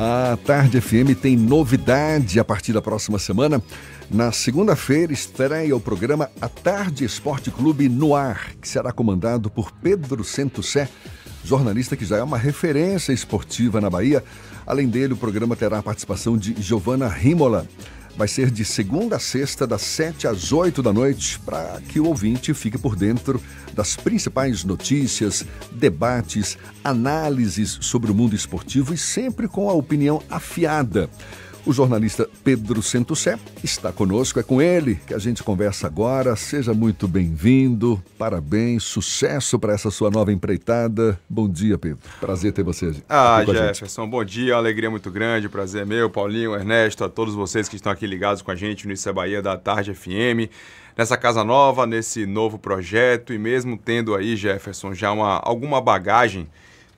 A Tarde FM tem novidade a partir da próxima semana. Na segunda-feira estreia o programa A Tarde Esporte Clube no Ar, que será comandado por Pedro Santosé, jornalista que já é uma referência esportiva na Bahia. Além dele, o programa terá a participação de Giovana Rímola vai ser de segunda a sexta, das 7 às 8 da noite, para que o ouvinte fique por dentro das principais notícias, debates, análises sobre o mundo esportivo e sempre com a opinião afiada o jornalista Pedro Centussé está conosco, é com ele que a gente conversa agora. Seja muito bem-vindo, parabéns, sucesso para essa sua nova empreitada. Bom dia, Pedro. Prazer ter você aqui. Ah, Jefferson, bom dia, uma alegria muito grande, prazer é meu, Paulinho, Ernesto, a todos vocês que estão aqui ligados com a gente no Isso é Bahia da Tarde FM nessa casa nova, nesse novo projeto e mesmo tendo aí, Jefferson, já uma, alguma bagagem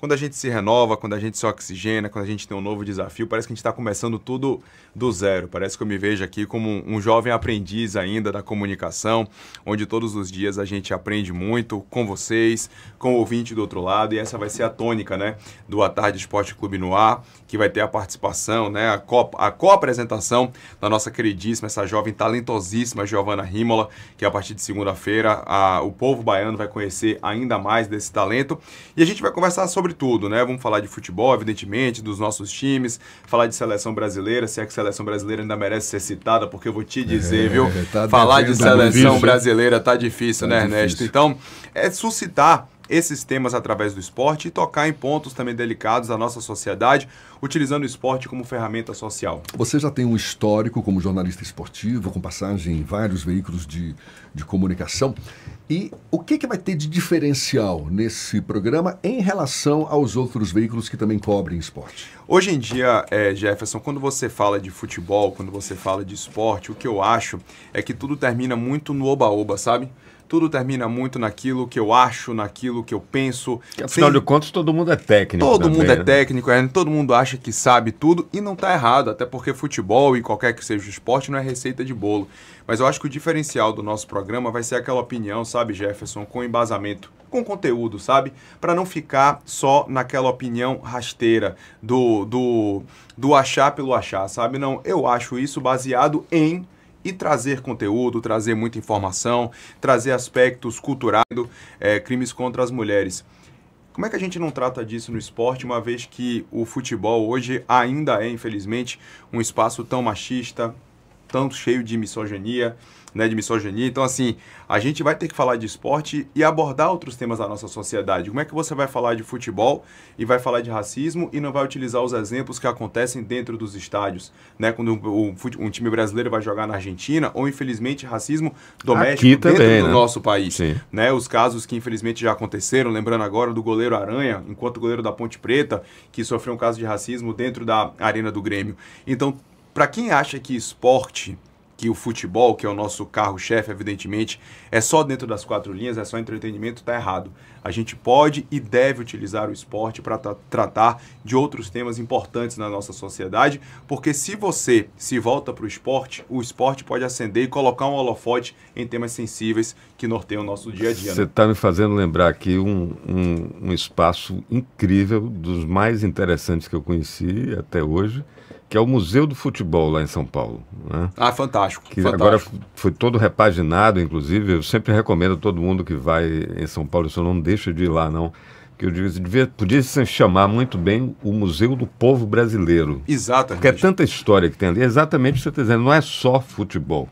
quando a gente se renova, quando a gente se oxigena, quando a gente tem um novo desafio, parece que a gente está começando tudo do zero. Parece que eu me vejo aqui como um jovem aprendiz ainda da comunicação, onde todos os dias a gente aprende muito com vocês, com o ouvinte do outro lado, e essa vai ser a tônica, né, do A Tarde Esporte Clube no Ar, que vai ter a participação, né, a co-apresentação da nossa queridíssima, essa jovem talentosíssima Giovana Rímola, que a partir de segunda-feira o povo baiano vai conhecer ainda mais desse talento, e a gente vai conversar sobre sobre tudo, né? Vamos falar de futebol, evidentemente, dos nossos times, falar de seleção brasileira, se é que seleção brasileira ainda merece ser citada, porque eu vou te dizer, é, viu? Tá falar de seleção brasileira tá difícil, tá né, difícil. Ernesto? Então, é suscitar esses temas através do esporte e tocar em pontos também delicados da nossa sociedade, utilizando o esporte como ferramenta social. Você já tem um histórico como jornalista esportivo, com passagem em vários veículos de, de comunicação. E o que, que vai ter de diferencial nesse programa em relação aos outros veículos que também cobrem esporte? Hoje em dia, é, Jefferson, quando você fala de futebol, quando você fala de esporte, o que eu acho é que tudo termina muito no oba-oba, sabe? tudo termina muito naquilo que eu acho, naquilo que eu penso. Que, afinal Sem... de contas, todo mundo é técnico. Todo também, né, mundo né? é técnico, é, todo mundo acha que sabe tudo e não está errado, até porque futebol e qualquer que seja o esporte não é receita de bolo. Mas eu acho que o diferencial do nosso programa vai ser aquela opinião, sabe, Jefferson, com embasamento com conteúdo, sabe? Para não ficar só naquela opinião rasteira do, do, do achar pelo achar, sabe? Não, eu acho isso baseado em e trazer conteúdo, trazer muita informação, trazer aspectos culturais, é, crimes contra as mulheres. Como é que a gente não trata disso no esporte, uma vez que o futebol hoje ainda é, infelizmente, um espaço tão machista, tanto cheio de misoginia? né, de misoginia. Então, assim, a gente vai ter que falar de esporte e abordar outros temas da nossa sociedade. Como é que você vai falar de futebol e vai falar de racismo e não vai utilizar os exemplos que acontecem dentro dos estádios, né? Quando um, um time brasileiro vai jogar na Argentina ou, infelizmente, racismo doméstico também, dentro do né? nosso país, Sim. né? Os casos que, infelizmente, já aconteceram, lembrando agora do goleiro Aranha, enquanto goleiro da Ponte Preta, que sofreu um caso de racismo dentro da arena do Grêmio. Então, para quem acha que esporte que o futebol, que é o nosso carro-chefe, evidentemente, é só dentro das quatro linhas, é só entretenimento, tá errado a gente pode e deve utilizar o esporte para tra tratar de outros temas importantes na nossa sociedade, porque se você se volta para o esporte, o esporte pode acender e colocar um holofote em temas sensíveis que norteiam o nosso dia a dia. Né? Você está né? me fazendo lembrar aqui um, um, um espaço incrível, dos mais interessantes que eu conheci até hoje, que é o Museu do Futebol lá em São Paulo. Né? Ah, fantástico. Que fantástico. agora foi todo repaginado, inclusive. Eu sempre recomendo a todo mundo que vai em São Paulo, se eu não deixa de ir lá, não. Que eu digo, devia, podia se chamar muito bem o Museu do Povo Brasileiro. Exatamente. Porque é tanta história que tem ali. É exatamente o que você está dizendo, não é só futebol.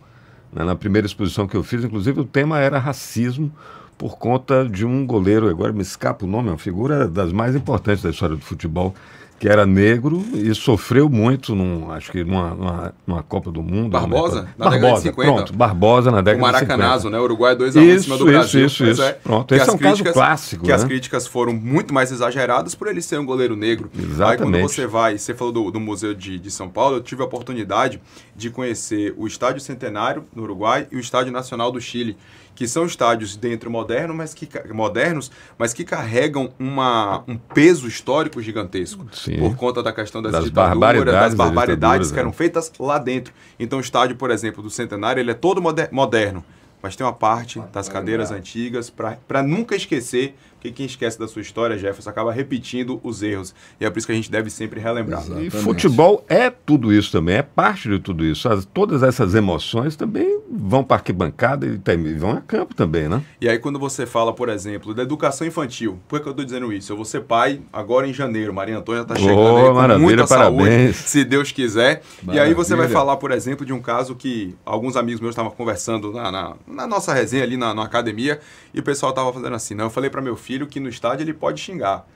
Né? Na primeira exposição que eu fiz, inclusive, o tema era racismo por conta de um goleiro, agora me escapa o nome, é uma figura das mais importantes da história do futebol, que era negro e sofreu muito, num, acho que numa, numa, numa Copa do Mundo. Barbosa? Na Barbosa, 50, pronto. Barbosa na década de 50. Maracanazo, né? Uruguai 2x1 um em cima do isso, Brasil. Isso, isso, é, Pronto, esse é um críticas, caso clássico, Que né? as críticas foram muito mais exageradas por ele ser um goleiro negro. Exatamente. Aí quando você vai, você falou do, do Museu de, de São Paulo, eu tive a oportunidade de conhecer o Estádio Centenário no Uruguai e o Estádio Nacional do Chile que são estádios dentro moderno, mas que, modernos, mas que carregam uma, um peso histórico gigantesco. Sim. Sim. por conta da questão das, das ditaduras, barbaridades, das barbaridades que eram é. feitas lá dentro. Então, o estádio, por exemplo, do Centenário, ele é todo moderno, mas tem uma parte das cadeiras antigas para nunca esquecer que quem esquece da sua história, Jefferson, acaba repetindo os erros. E é por isso que a gente deve sempre relembrar. Exatamente. E futebol é tudo isso também, é parte de tudo isso. As, todas essas emoções também vão para arquibancada e, e vão a campo também, né? E aí quando você fala, por exemplo, da educação infantil, por que eu estou dizendo isso? Eu vou ser pai agora em janeiro, Maria Antônia está chegando oh, aí com maravilha, muita parabéns. saúde, se Deus quiser. Maravilha. E aí você vai falar, por exemplo, de um caso que alguns amigos meus estavam conversando na, na, na, nossa resenha ali na, na academia e o pessoal estava fazendo assim, não, né? eu falei para meu filho, filho que no estádio ele pode xingar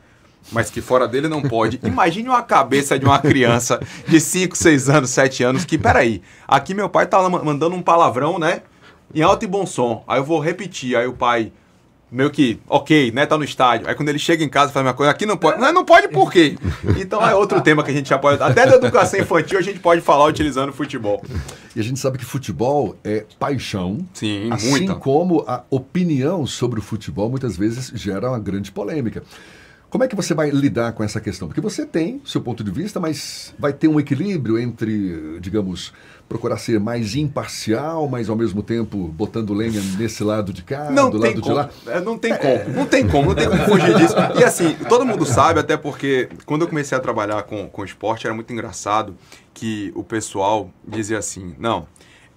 mas que fora dele não pode. Imagine uma cabeça de uma criança de 5, 6 anos, 7 anos, que, peraí, aqui meu pai tá mandando um palavrão, né? Em alto e bom som. Aí eu vou repetir, aí o pai meio que, ok, né, tá no estádio. Aí quando ele chega em casa faz uma coisa, aqui não pode. Não, não pode por quê? Então é outro tema que a gente já pode. Até da educação infantil a gente pode falar utilizando futebol. E a gente sabe que futebol é paixão. Sim, assim muita. como a opinião sobre o futebol muitas vezes gera uma grande polêmica. Como é que você vai lidar com essa questão? Porque você tem seu ponto de vista, mas vai ter um equilíbrio entre, digamos, procurar ser mais imparcial, mas ao mesmo tempo botando lenha nesse lado de cá, não do lado como. de lá. É, não tem é. como, não tem como, não tem como fugir disso. E assim, todo mundo sabe, até porque quando eu comecei a trabalhar com, com esporte, era muito engraçado que o pessoal dizia assim, não,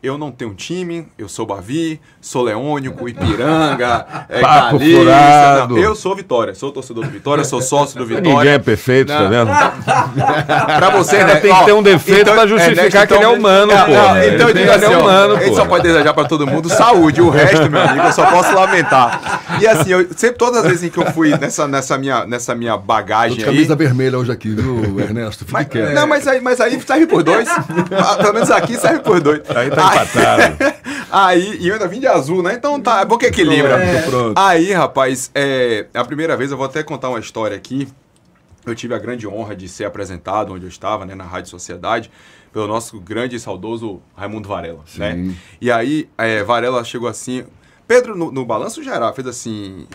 eu não tenho time, eu sou Bavi, sou Leônico, Ipiranga, é, Papo furado. Não, eu sou Vitória, sou torcedor do Vitória, sou sócio do Vitória. Ninguém é perfeito, não. tá vendo? pra você, né? Tem que ter um defeito então, pra é, justificar né, que ele é então, humano, é, pô. então ele é assim, é humano, pô. Ele só pode desejar pra todo mundo saúde, o resto, meu amigo, eu só posso lamentar. E assim, eu, sempre, todas as vezes que eu fui nessa, nessa, minha, nessa minha bagagem camisa aí... camisa vermelha hoje aqui, viu, Ernesto? Fique mas, quieto. Não, mas aí, mas aí serve por dois. Ah, pelo menos aqui serve por dois. Aí tá Aí, e eu ainda vim de azul, né? Então tá, é bom que equilibra. É. Aí, rapaz, é, a primeira vez eu vou até contar uma história aqui. Eu tive a grande honra de ser apresentado onde eu estava, né, na Rádio Sociedade, pelo nosso grande e saudoso Raimundo Varela, Sim. né? E aí, é, Varela chegou assim... Pedro, no, no balanço geral, fez assim...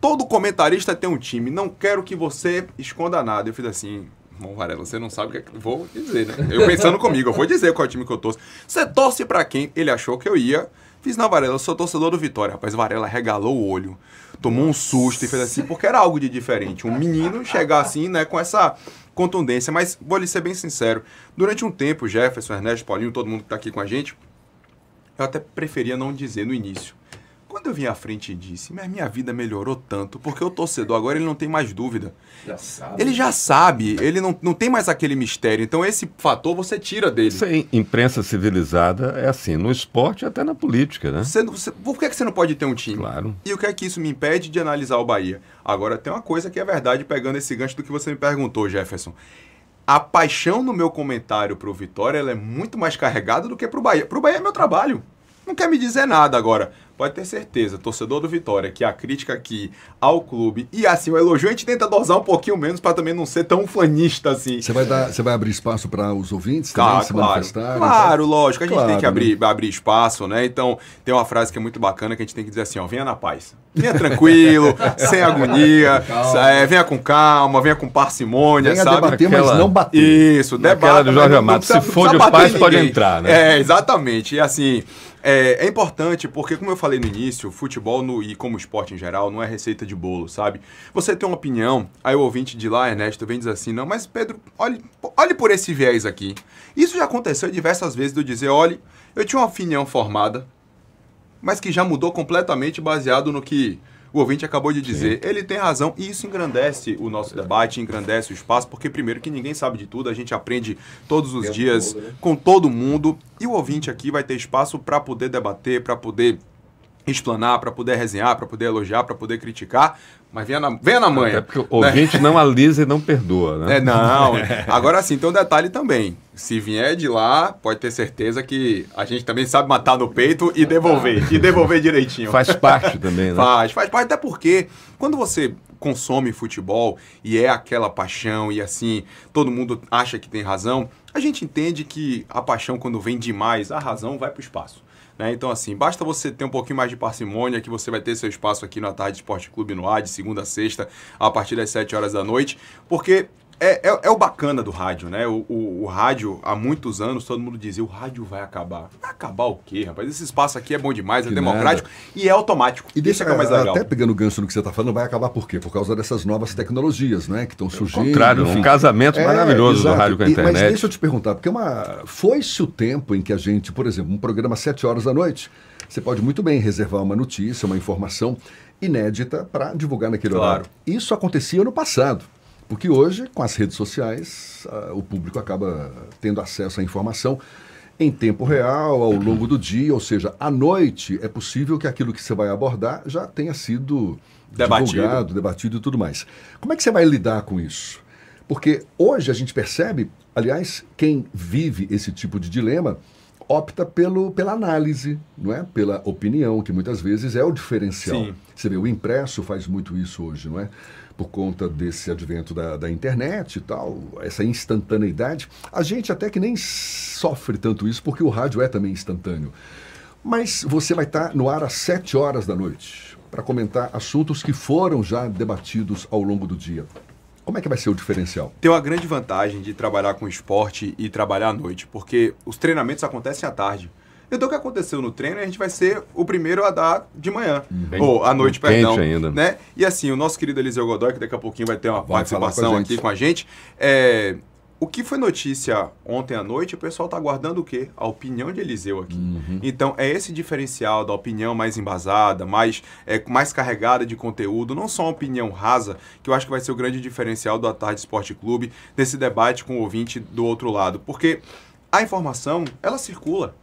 Todo comentarista tem um time, não quero que você esconda nada. Eu fiz assim, Bom, Varela, você não sabe o que é Vou dizer, né? Eu pensando comigo, eu vou dizer qual é o time que eu torço. Você torce para quem? Ele achou que eu ia. Fiz na Varela, eu sou torcedor do Vitória. Rapaz, Varela regalou o olho, tomou um susto e fez assim, porque era algo de diferente. Um menino chegar assim, né, com essa contundência. Mas vou lhe ser bem sincero: durante um tempo, Jefferson, Ernesto, Paulinho, todo mundo que tá aqui com a gente, eu até preferia não dizer no início. Quando eu vim à frente e disse, mas minha vida melhorou tanto, porque o torcedor agora ele não tem mais dúvida. Já sabe. Ele já sabe, ele não, não tem mais aquele mistério. Então esse fator você tira dele. Isso aí, imprensa civilizada é assim, no esporte e até na política, né? Você, você, por que, é que você não pode ter um time? Claro. E o que é que isso me impede de analisar o Bahia? Agora, tem uma coisa que é verdade, pegando esse gancho do que você me perguntou, Jefferson a paixão no meu comentário pro Vitória ela é muito mais carregada do que pro Bahia. Pro Bahia é meu trabalho. Não quer me dizer nada agora. Pode ter certeza, torcedor do Vitória, que a crítica aqui ao clube e assim, o elogio a gente tenta dosar um pouquinho menos para também não ser tão fanista assim. Você vai, você vai abrir espaço para os ouvintes tá, né, também, se claro. Né? Claro, tá? lógico, a gente claro, tem que né? abrir, né? abrir espaço, né? Então, tem uma frase que é muito bacana que a gente tem que dizer assim, ó, venha na paz. Venha tranquilo, sem agonia, é, venha com calma, venha com parcimônia, venha sabe? debater, Aquela... mas não bater. Isso, debate. do Jorge Amado, se for de paz pode entrar, né? É, exatamente. E assim, é, é importante porque, como eu falei, falei no início, futebol no, e como esporte em geral não é receita de bolo, sabe? Você tem uma opinião, aí o ouvinte de lá, Ernesto, vem dizer assim, não, mas Pedro, olhe, olhe por esse viés aqui. Isso já aconteceu diversas vezes de eu dizer, olhe, eu tinha uma opinião formada, mas que já mudou completamente baseado no que o ouvinte acabou de dizer. Sim. Ele tem razão e isso engrandece o nosso debate, engrandece o espaço, porque primeiro que ninguém sabe de tudo, a gente aprende todos os dias todo, né? com todo mundo e o ouvinte aqui vai ter espaço para poder debater, para poder explanar, para poder resenhar, para poder elogiar, para poder criticar, mas venha na, venha na manha. Até porque o ouvinte né? não alisa e não perdoa, né? É, não. É. Agora sim, tem um detalhe também. Se vier de lá, pode ter certeza que a gente também sabe matar no peito e devolver, e devolver direitinho. Faz parte também, né? Faz, faz parte, até porque quando você consome futebol e é aquela paixão e assim, todo mundo acha que tem razão, a gente entende que a paixão quando vem demais, a razão vai para o espaço. Né? Então, assim, basta você ter um pouquinho mais de parcimônia que você vai ter seu espaço aqui na Tarde Esporte Clube no ar, de segunda a sexta, a partir das 7 horas da noite, porque é, é, é, o bacana do rádio, né? O, o, o, rádio, há muitos anos, todo mundo dizia, o rádio vai acabar. Vai acabar o quê, rapaz? Esse espaço aqui é bom demais, é que democrático nada. e é automático. E deixa, é é eu é, é mais legal. Até pegando o gancho no que você está falando, vai acabar por quê? Por causa dessas novas tecnologias, né? Que estão surgindo. Ao contrário, enfim. um casamento é, maravilhoso exato. do rádio com a internet. E, mas deixa eu te perguntar, porque uma... foi-se o tempo em que a gente, por exemplo, um programa às sete horas da noite, você pode muito bem reservar uma notícia, uma informação inédita para divulgar naquele claro. horário. Isso acontecia no passado. Porque hoje, com as redes sociais, o público acaba tendo acesso à informação em tempo real, ao longo do dia, ou seja, à noite, é possível que aquilo que você vai abordar já tenha sido debatido. divulgado, debatido e tudo mais. Como é que você vai lidar com isso? Porque hoje a gente percebe, aliás, quem vive esse tipo de dilema opta pelo, pela análise, não é? Pela opinião, que muitas vezes é o diferencial. Sim. Você vê, o impresso faz muito isso hoje, não é? por conta desse advento da, da internet e tal, essa instantaneidade. A gente até que nem sofre tanto isso, porque o rádio é também instantâneo. Mas você vai estar no ar às 7 horas da noite para comentar assuntos que foram já debatidos ao longo do dia. Como é que vai ser o diferencial? Tem uma grande vantagem de trabalhar com esporte e trabalhar à noite, porque os treinamentos acontecem à tarde. Então o que aconteceu no treino, a gente vai ser o primeiro a dar de manhã. Bem, ou à noite, perdão. Ainda. Né? E assim, o nosso querido Eliseu Godoy, que daqui a pouquinho vai ter uma vai participação com aqui com a gente. É, o que foi notícia ontem à noite, o pessoal está aguardando o quê? A opinião de Eliseu aqui. Uhum. Então, é esse diferencial da opinião mais embasada, mais, é, mais carregada de conteúdo, não só uma opinião rasa, que eu acho que vai ser o grande diferencial do Atarde Esporte Clube, nesse debate com o ouvinte do outro lado. Porque a informação, ela circula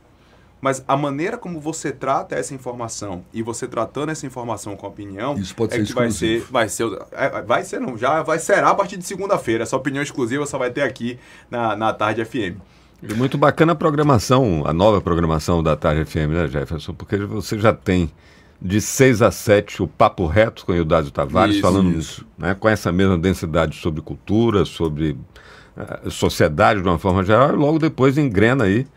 mas a maneira como você trata essa informação e você tratando essa informação com opinião Isso pode é ser que exclusivo. vai ser, vai ser, é, é, vai ser não, já vai será a partir de segunda-feira. Essa opinião exclusiva só vai ter aqui na, na Tarde FM. muito bacana a programação, a nova programação da Tarde FM, né, Jefferson? Porque você já tem de 6 a 7 o Papo Reto com o Eudásio Tavares, isso, falando isso. Né, com essa mesma densidade sobre cultura, sobre uh, sociedade de uma forma geral, e logo depois engrena aí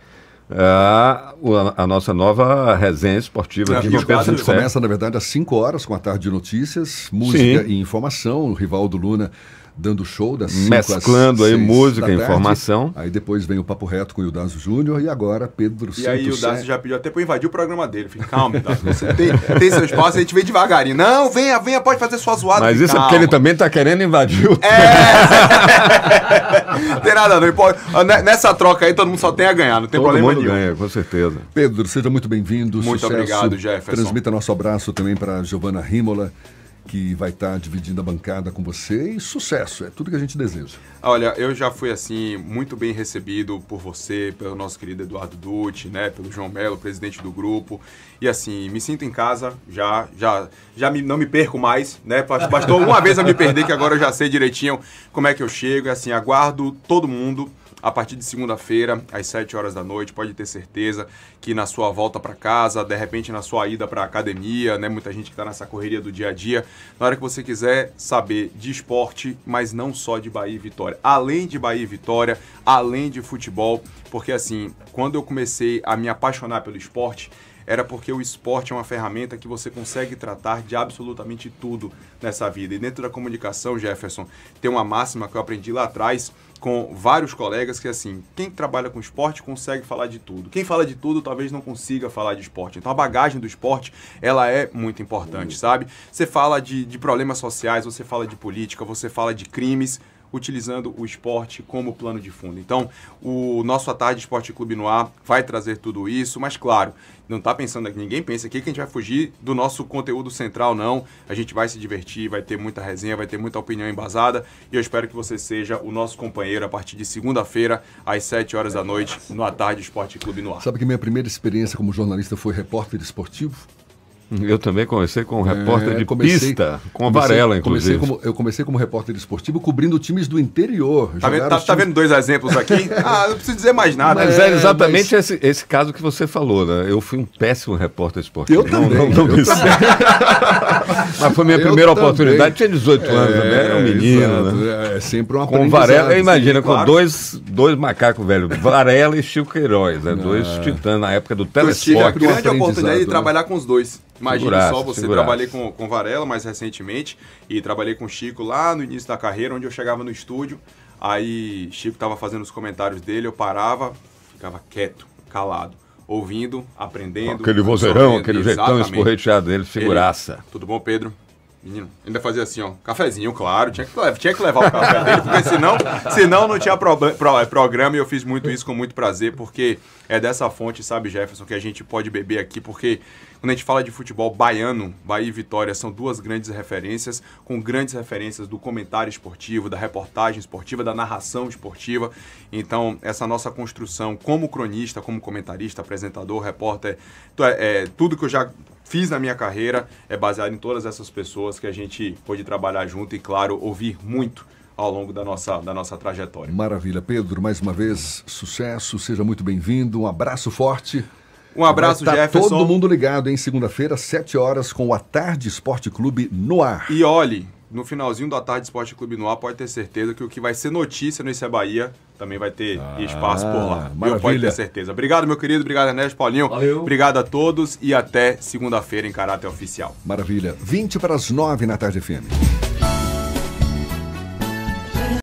a, a nossa nova resenha esportiva é, de Dispensa de começa, na verdade, às 5 horas com a tarde de notícias, música Sim. e informação. O Rivaldo Luna dando show das Mesclando aí música, informação. Aí depois vem o Papo Reto com o Ildazo Júnior e agora Pedro Santos. E aí o Ildazo já pediu até para invadir o programa dele. fica calma, Ildazo, você tem, tem seu espaço, a gente vem devagarinho. Não, venha, venha, pode fazer sua zoada. Mas isso calma. é porque ele também tá querendo invadir o... É! não tem nada, não. Importa. Ah, nessa troca aí, todo mundo só tem a ganhar, não tem todo problema mundo nenhum. ganha, com certeza. Pedro, seja muito bem-vindo. Muito Sucesso. obrigado, Jefferson. Transmita nosso abraço também para Giovana Rímola que vai estar tá dividindo a bancada com você e sucesso, é tudo que a gente deseja. Olha, eu já fui assim muito bem recebido por você, pelo nosso querido Eduardo Dutti, né, pelo João Melo, presidente do grupo. E assim, me sinto em casa, já já já me, não me perco mais, né? Bastou uma vez a me perder que agora eu já sei direitinho como é que eu chego, e é, assim, aguardo todo mundo a partir de segunda-feira, às 7 horas da noite. Pode ter certeza que na sua volta para casa, de repente na sua ida para academia, né? Muita gente que está nessa correria do dia a dia. Na hora que você quiser saber de esporte, mas não só de Bahia e Vitória. Além de Bahia e Vitória, além de futebol, porque assim, quando eu comecei a me apaixonar pelo esporte, era porque o esporte é uma ferramenta que você consegue tratar de absolutamente tudo nessa vida. E dentro da comunicação, Jefferson, tem uma máxima que eu aprendi lá atrás com vários colegas que é assim, quem trabalha com esporte consegue falar de tudo. Quem fala de tudo talvez não consiga falar de esporte. Então a bagagem do esporte, ela é muito importante, uhum. sabe? Você fala de, de problemas sociais, você fala de política, você fala de crimes, utilizando o esporte como plano de fundo. Então, o nosso Atarde Esporte Clube no ar vai trazer tudo isso, mas claro, não está pensando aqui, ninguém pensa aqui que a gente vai fugir do nosso conteúdo central, não. A gente vai se divertir, vai ter muita resenha, vai ter muita opinião embasada e eu espero que você seja o nosso companheiro a partir de segunda-feira, às 7 horas da noite, no Atarde Esporte Clube no ar. Sabe que minha primeira experiência como jornalista foi repórter esportivo? Eu também comecei como repórter é, de comecei, pista, com a Varela, inclusive. Comecei como, eu comecei como repórter esportivo, cobrindo times do interior. Tá, vendo, tá, tá, times... tá vendo, dois exemplos aqui? ah, não preciso dizer mais nada. Mas é, é exatamente mas... Esse, esse, caso que você falou, né? Eu fui um péssimo repórter esportivo. Eu não, também. Não, não, eu mas foi minha eu primeira também. oportunidade. Tinha 18 anos é, né? também, era um é, menino. Né? É, é sempre uma Com Varela, imagina, claro. com dois, dois macacos velhos, Varela e Chico Queiroz, né? dois é. titãs na época do Telesporte. Eu tive a grande oportunidade de né? trabalhar com os dois imagina só, você trabalhei com, com Varela mais recentemente e trabalhei com Chico lá no início da carreira, onde eu chegava no estúdio, aí Chico tava fazendo os comentários dele, eu parava, ficava quieto, calado ouvindo, aprendendo. Aquele vozeirão, aquele jeitão escorreteado dele, figuraça. Ele, tudo bom, Pedro? Menino, ainda fazia assim, ó, cafezinho, claro, tinha que, levar, tinha que levar o café dele, porque senão, senão não tinha pro, pro, programa e eu fiz muito isso com muito prazer, porque é dessa fonte, sabe, Jefferson, que a gente pode beber aqui, porque quando a gente fala de futebol baiano, Bahia e Vitória são duas grandes referências, com grandes referências do comentário esportivo, da reportagem esportiva, da narração esportiva. Então, essa nossa construção como cronista, como comentarista, apresentador, repórter, é, é, tudo que eu já fiz na minha carreira é baseado em todas essas pessoas que a gente pôde trabalhar junto e, claro, ouvir muito ao longo da nossa, da nossa trajetória. Maravilha. Pedro, mais uma vez, sucesso, seja muito bem-vindo, um abraço forte. Um abraço, tá Jefferson. Todo mundo ligado, em Segunda-feira, 7 horas, com a Tarde Esporte Clube no ar. E olhe, no finalzinho da tarde, Esporte Clube no ar, pode ter certeza que o que vai ser notícia no Isso é Bahia também vai ter ah, espaço por lá. Maravilha. Eu posso ter certeza. Obrigado, meu querido. Obrigado, Ernesto Paulinho. Valeu. Obrigado a todos e até segunda-feira em caráter oficial. Maravilha. 20 para as 9 na tarde firme.